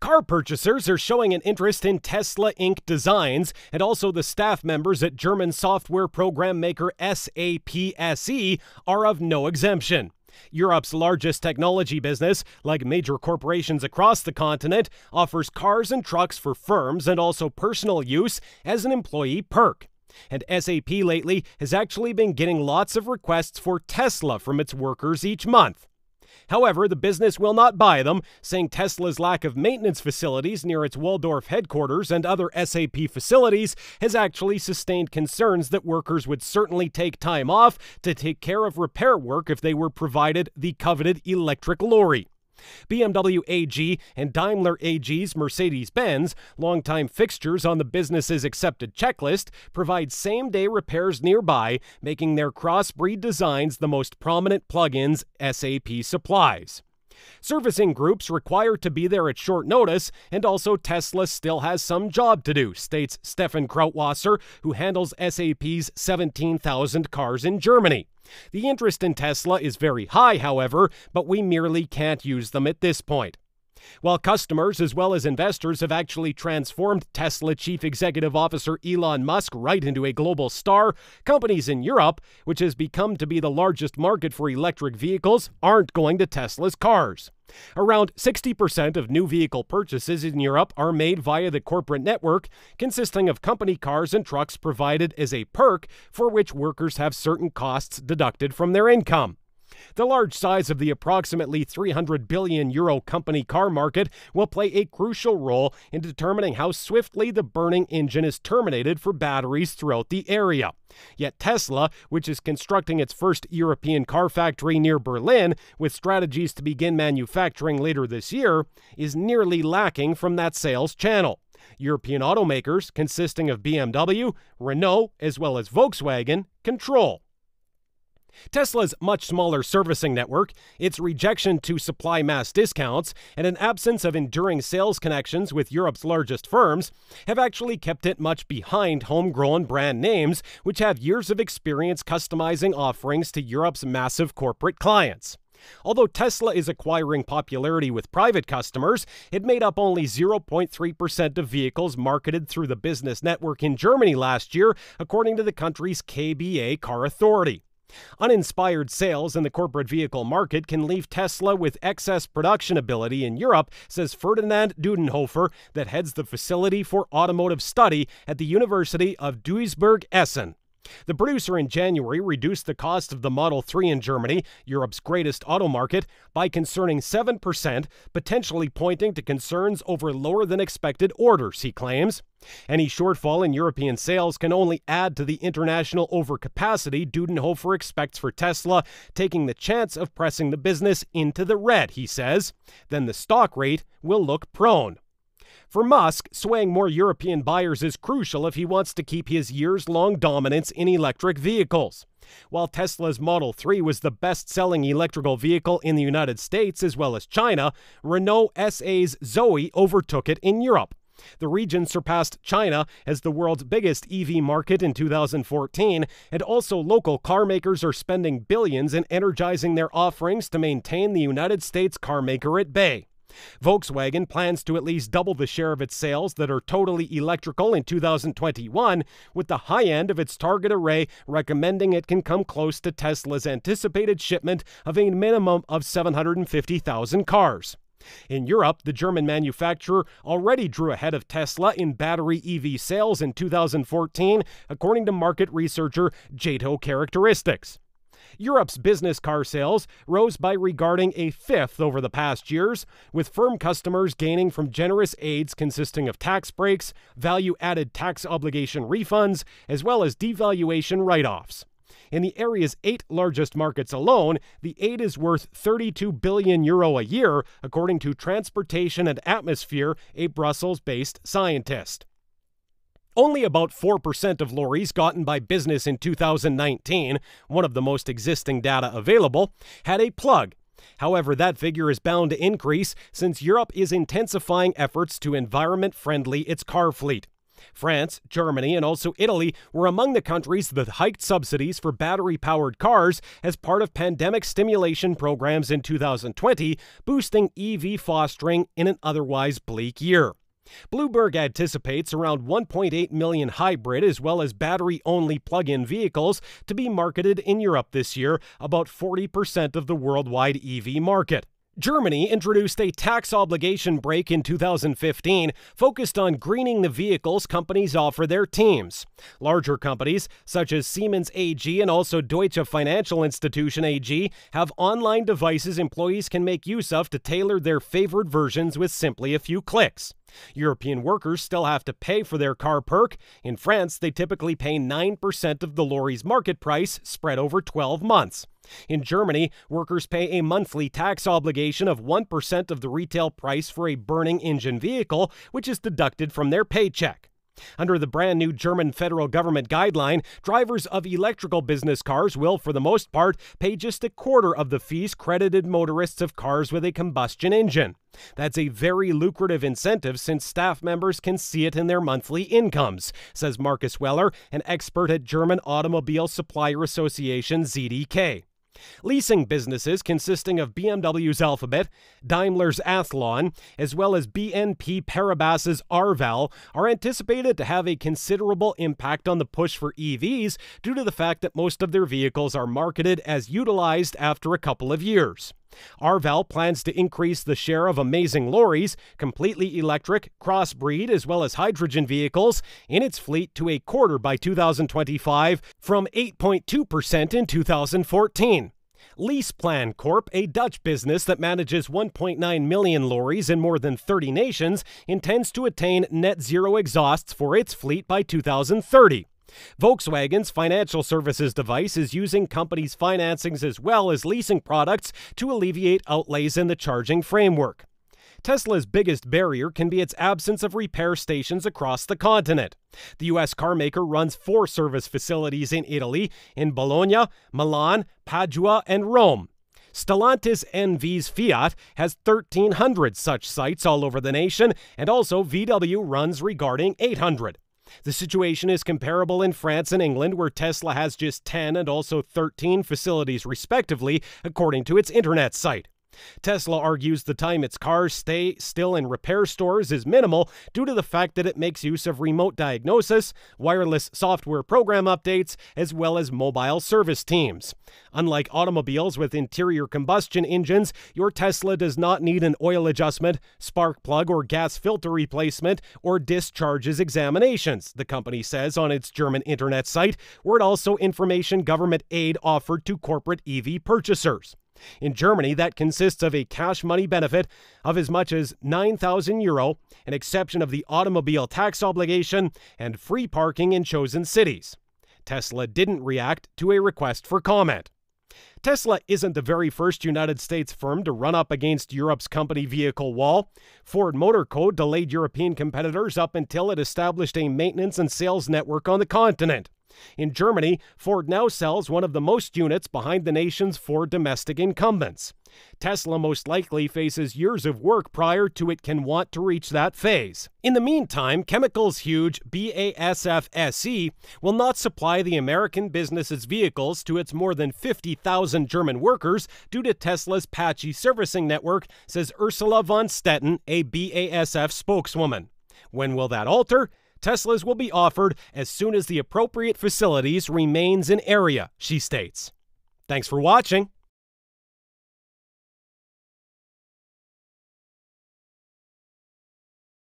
Car purchasers are showing an interest in Tesla Inc. designs and also the staff members at German software program maker SAP SE are of no exemption. Europe's largest technology business, like major corporations across the continent, offers cars and trucks for firms and also personal use as an employee perk. And SAP lately has actually been getting lots of requests for Tesla from its workers each month. However, the business will not buy them, saying Tesla's lack of maintenance facilities near its Waldorf headquarters and other SAP facilities has actually sustained concerns that workers would certainly take time off to take care of repair work if they were provided the coveted electric lorry. BMW AG and Daimler AG's Mercedes Benz, longtime fixtures on the business's accepted checklist, provide same day repairs nearby, making their crossbreed designs the most prominent plug-ins SAP supplies. Servicing groups require to be there at short notice, and also Tesla still has some job to do, states Stefan Krautwasser, who handles SAP's 17,000 cars in Germany. The interest in Tesla is very high, however, but we merely can't use them at this point. While customers as well as investors have actually transformed Tesla chief executive officer Elon Musk right into a global star, companies in Europe, which has become to be the largest market for electric vehicles, aren't going to Tesla's cars. Around 60% of new vehicle purchases in Europe are made via the corporate network, consisting of company cars and trucks provided as a perk for which workers have certain costs deducted from their income. The large size of the approximately 300 billion euro company car market will play a crucial role in determining how swiftly the burning engine is terminated for batteries throughout the area. Yet Tesla, which is constructing its first European car factory near Berlin with strategies to begin manufacturing later this year, is nearly lacking from that sales channel. European automakers, consisting of BMW, Renault, as well as Volkswagen, control Tesla's much smaller servicing network, its rejection to supply mass discounts, and an absence of enduring sales connections with Europe's largest firms have actually kept it much behind homegrown brand names which have years of experience customizing offerings to Europe's massive corporate clients. Although Tesla is acquiring popularity with private customers, it made up only 0.3% of vehicles marketed through the business network in Germany last year, according to the country's KBA Car Authority. Uninspired sales in the corporate vehicle market can leave Tesla with excess production ability in Europe, says Ferdinand Dudenhofer, that heads the Facility for Automotive Study at the University of Duisburg Essen. The producer in January reduced the cost of the Model 3 in Germany, Europe's greatest auto market, by concerning 7%, potentially pointing to concerns over lower than expected orders, he claims. Any shortfall in European sales can only add to the international overcapacity Dudenhofer expects for Tesla, taking the chance of pressing the business into the red, he says. Then the stock rate will look prone. For Musk, swaying more European buyers is crucial if he wants to keep his years long dominance in electric vehicles. While Tesla's Model 3 was the best selling electrical vehicle in the United States as well as China, Renault SA's Zoe overtook it in Europe. The region surpassed China as the world's biggest EV market in 2014, and also local carmakers are spending billions in energizing their offerings to maintain the United States carmaker at bay. Volkswagen plans to at least double the share of its sales that are totally electrical in 2021, with the high end of its target array recommending it can come close to Tesla's anticipated shipment of a minimum of 750,000 cars. In Europe, the German manufacturer already drew ahead of Tesla in battery EV sales in 2014, according to market researcher Jato Characteristics. Europe's business car sales rose by regarding a fifth over the past years, with firm customers gaining from generous aids consisting of tax breaks, value added tax obligation refunds, as well as devaluation write offs. In the area's eight largest markets alone, the aid is worth 32 billion euro a year, according to Transportation and Atmosphere, a Brussels based scientist. Only about 4% of lorries gotten by business in 2019, one of the most existing data available, had a plug. However, that figure is bound to increase since Europe is intensifying efforts to environment friendly its car fleet. France, Germany, and also Italy were among the countries that hiked subsidies for battery powered cars as part of pandemic stimulation programs in 2020, boosting EV fostering in an otherwise bleak year. Bloomberg anticipates around 1.8 million hybrid as well as battery only plug in vehicles to be marketed in Europe this year, about 40% of the worldwide EV market. Germany introduced a tax obligation break in 2015 focused on greening the vehicles companies offer their teams. Larger companies, such as Siemens AG and also Deutsche Financial Institution AG, have online devices employees can make use of to tailor their favored versions with simply a few clicks. European workers still have to pay for their car perk. In France, they typically pay 9% of the lorry's market price spread over 12 months. In Germany, workers pay a monthly tax obligation of 1% of the retail price for a burning engine vehicle, which is deducted from their paycheck. Under the brand new German federal government guideline, drivers of electrical business cars will, for the most part, pay just a quarter of the fees credited motorists of cars with a combustion engine. That's a very lucrative incentive since staff members can see it in their monthly incomes, says Marcus Weller, an expert at German Automobile Supplier Association ZDK. Leasing businesses consisting of BMW's Alphabet, Daimler's Athlon, as well as BNP Paribas's Arval are anticipated to have a considerable impact on the push for EVs due to the fact that most of their vehicles are marketed as utilized after a couple of years. Arval plans to increase the share of amazing lorries, completely electric, crossbreed, as well as hydrogen vehicles in its fleet to a quarter by 2025 from 8.2% in 2014. LeasePlan Corp, a Dutch business that manages 1.9 million lorries in more than 30 nations, intends to attain net zero exhausts for its fleet by 2030. Volkswagen's financial services device is using companies' financings as well as leasing products to alleviate outlays in the charging framework. Tesla's biggest barrier can be its absence of repair stations across the continent. The U.S. carmaker runs four service facilities in Italy, in Bologna, Milan, Padua, and Rome. Stellantis NV's Fiat has 1,300 such sites all over the nation, and also VW runs regarding 800. The situation is comparable in France and England, where Tesla has just 10 and also 13 facilities, respectively, according to its internet site. Tesla argues the time its cars stay still in repair stores is minimal due to the fact that it makes use of remote diagnosis, wireless software program updates, as well as mobile service teams. Unlike automobiles with interior combustion engines, your Tesla does not need an oil adjustment, spark plug or gas filter replacement, or discharges examinations, the company says on its German internet site, where it also information government aid offered to corporate EV purchasers. In Germany, that consists of a cash money benefit of as much as 9,000 euro, an exception of the automobile tax obligation, and free parking in chosen cities. Tesla didn't react to a request for comment. Tesla isn't the very first United States firm to run up against Europe's company vehicle wall. Ford Motor Co. delayed European competitors up until it established a maintenance and sales network on the continent. In Germany, Ford now sells one of the most units behind the nation's four domestic incumbents. Tesla most likely faces years of work prior to it can want to reach that phase. In the meantime, chemicals huge BASF SE will not supply the American business's vehicles to its more than 50,000 German workers due to Tesla's patchy servicing network, says Ursula von Stetten, a BASF spokeswoman. When will that alter? Teslas will be offered as soon as the appropriate facilities remains in area, she states. Thanks for watching.